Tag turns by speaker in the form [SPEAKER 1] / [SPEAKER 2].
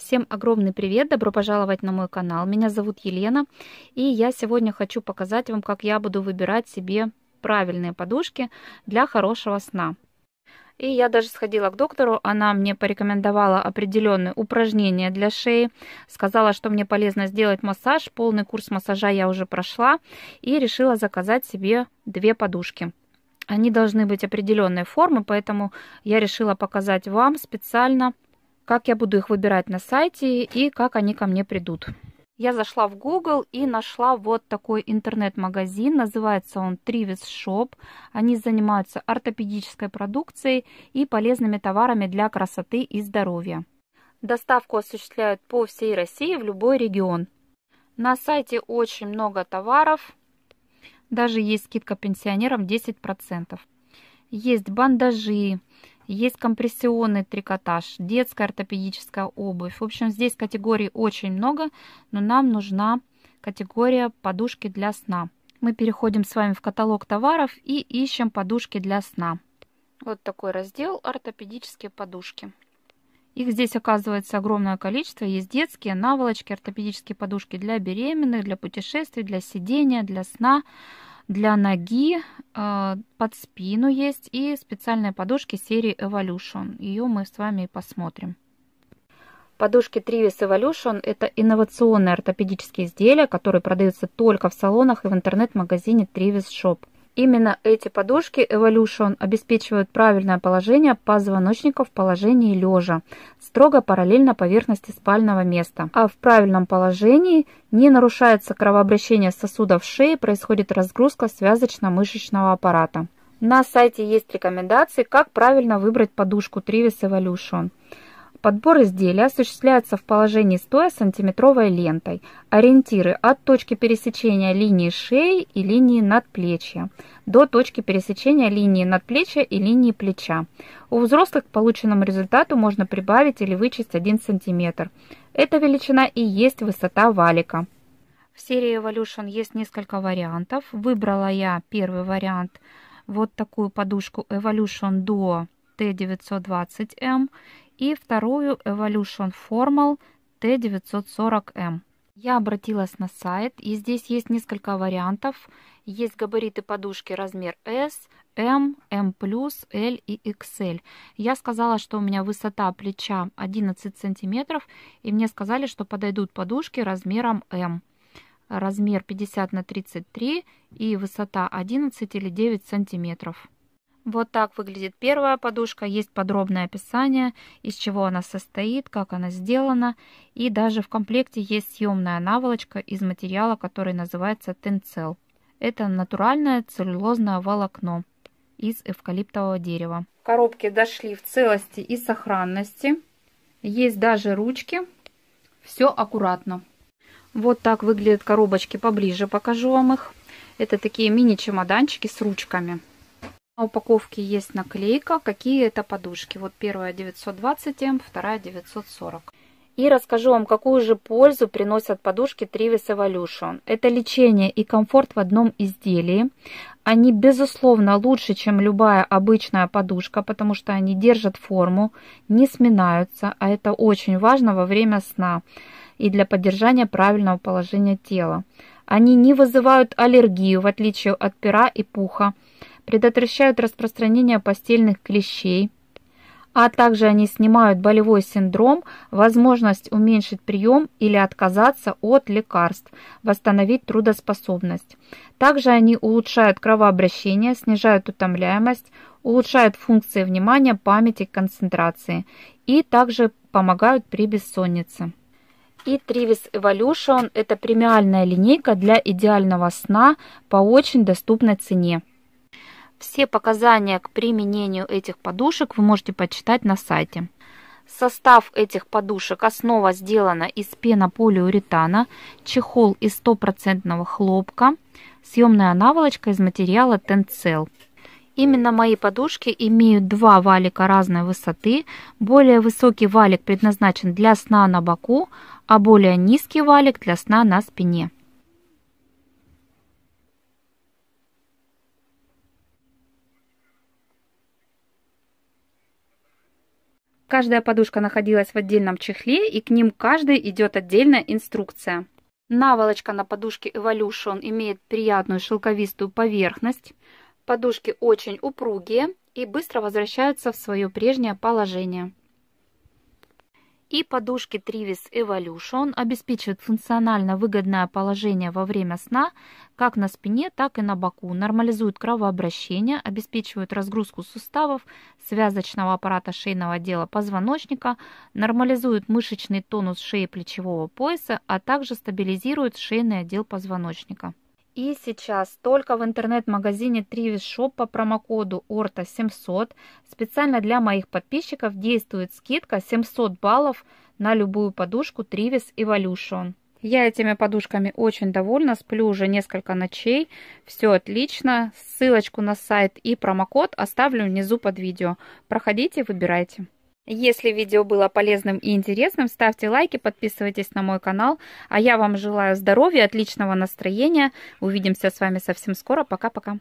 [SPEAKER 1] Всем огромный привет, добро пожаловать на мой канал. Меня зовут Елена, и я сегодня хочу показать вам, как я буду выбирать себе правильные подушки для хорошего сна. И я даже сходила к доктору, она мне порекомендовала определенные упражнения для шеи, сказала, что мне полезно сделать массаж, полный курс массажа я уже прошла, и решила заказать себе две подушки они должны быть определенной формы, поэтому я решила показать вам специально как я буду их выбирать на сайте и как они ко мне придут. Я зашла в Google и нашла вот такой интернет-магазин, называется он Trivis Shop. Они занимаются ортопедической продукцией и полезными товарами для красоты и здоровья. Доставку осуществляют по всей России в любой регион. На сайте очень много товаров. Даже есть скидка пенсионерам 10%. Есть бандажи, есть компрессионный трикотаж, детская ортопедическая обувь. В общем, здесь категорий очень много, но нам нужна категория подушки для сна. Мы переходим с вами в каталог товаров и ищем подушки для сна. Вот такой раздел ортопедические подушки. Их здесь оказывается огромное количество. Есть детские наволочки, ортопедические подушки для беременных, для путешествий, для сидения, для сна для ноги, э, под спину есть и специальные подушки серии Evolution. Ее мы с вами посмотрим. Подушки Trivis Evolution – это инновационные ортопедические изделия, которые продаются только в салонах и в интернет-магазине Trivis Shop – Именно эти подушки Evolution обеспечивают правильное положение позвоночника в положении лежа, строго параллельно поверхности спального места. А в правильном положении не нарушается кровообращение сосудов шеи, происходит разгрузка связочно-мышечного аппарата. На сайте есть рекомендации, как правильно выбрать подушку Trivis Evolution. Подбор изделия осуществляется в положении стоя сантиметровой лентой. Ориентиры от точки пересечения линии шеи и линии надплечья до точки пересечения линии надплечья и линии плеча. У взрослых к полученному результату можно прибавить или вычесть 1 см. Эта величина и есть высота валика. В серии Evolution есть несколько вариантов. Выбрала я первый вариант, вот такую подушку Evolution Duo T920M и вторую Evolution Formal T940M. Я обратилась на сайт, и здесь есть несколько вариантов. Есть габариты подушки размер S, M, M+, L и XL. Я сказала, что у меня высота плеча 11 сантиметров, и мне сказали, что подойдут подушки размером M. Размер 50 на 33 и высота 11 или 9 сантиметров. Вот так выглядит первая подушка. Есть подробное описание, из чего она состоит, как она сделана. И даже в комплекте есть съемная наволочка из материала, который называется тенцел. Это натуральное целлюлозное волокно из эвкалиптового дерева. Коробки дошли в целости и сохранности. Есть даже ручки. Все аккуратно. Вот так выглядят коробочки поближе, покажу вам их. Это такие мини-чемоданчики с ручками. На упаковке есть наклейка, какие это подушки. Вот первая 920 М, эм, вторая 940. И расскажу вам, какую же пользу приносят подушки Trivis Evolution. Это лечение и комфорт в одном изделии. Они, безусловно, лучше, чем любая обычная подушка, потому что они держат форму, не сминаются, а это очень важно во время сна и для поддержания правильного положения тела. Они не вызывают аллергию, в отличие от пера и пуха предотвращают распространение постельных клещей, а также они снимают болевой синдром, возможность уменьшить прием или отказаться от лекарств, восстановить трудоспособность. Также они улучшают кровообращение, снижают утомляемость, улучшают функции внимания, памяти, концентрации и также помогают при бессоннице. И Trivis Evolution – это премиальная линейка для идеального сна по очень доступной цене. Все показания к применению этих подушек вы можете почитать на сайте. Состав этих подушек основа сделана из пенополиуретана, чехол из стопроцентного хлопка, съемная наволочка из материала Tencel. Именно мои подушки имеют два валика разной высоты. Более высокий валик предназначен для сна на боку, а более низкий валик для сна на спине. Каждая подушка находилась в отдельном чехле, и к ним каждой идет отдельная инструкция. Наволочка на подушке Evolution имеет приятную шелковистую поверхность. Подушки очень упругие и быстро возвращаются в свое прежнее положение и подушки Trivis Evolution обеспечивают функционально выгодное положение во время сна как на спине, так и на боку, нормализуют кровообращение, обеспечивают разгрузку суставов, связочного аппарата шейного отдела позвоночника, нормализуют мышечный тонус шеи плечевого пояса, а также стабилизируют шейный отдел позвоночника. И сейчас только в интернет-магазине Trivis Shop по промокоду ORTA700 специально для моих подписчиков действует скидка 700 баллов на любую подушку Trivis Evolution. Я этими подушками очень довольна, сплю уже несколько ночей, все отлично. Ссылочку на сайт и промокод оставлю внизу под видео. Проходите, выбирайте. Если видео было полезным и интересным, ставьте лайки, подписывайтесь на мой канал. А я вам желаю здоровья, отличного настроения. Увидимся с вами совсем скоро. Пока-пока.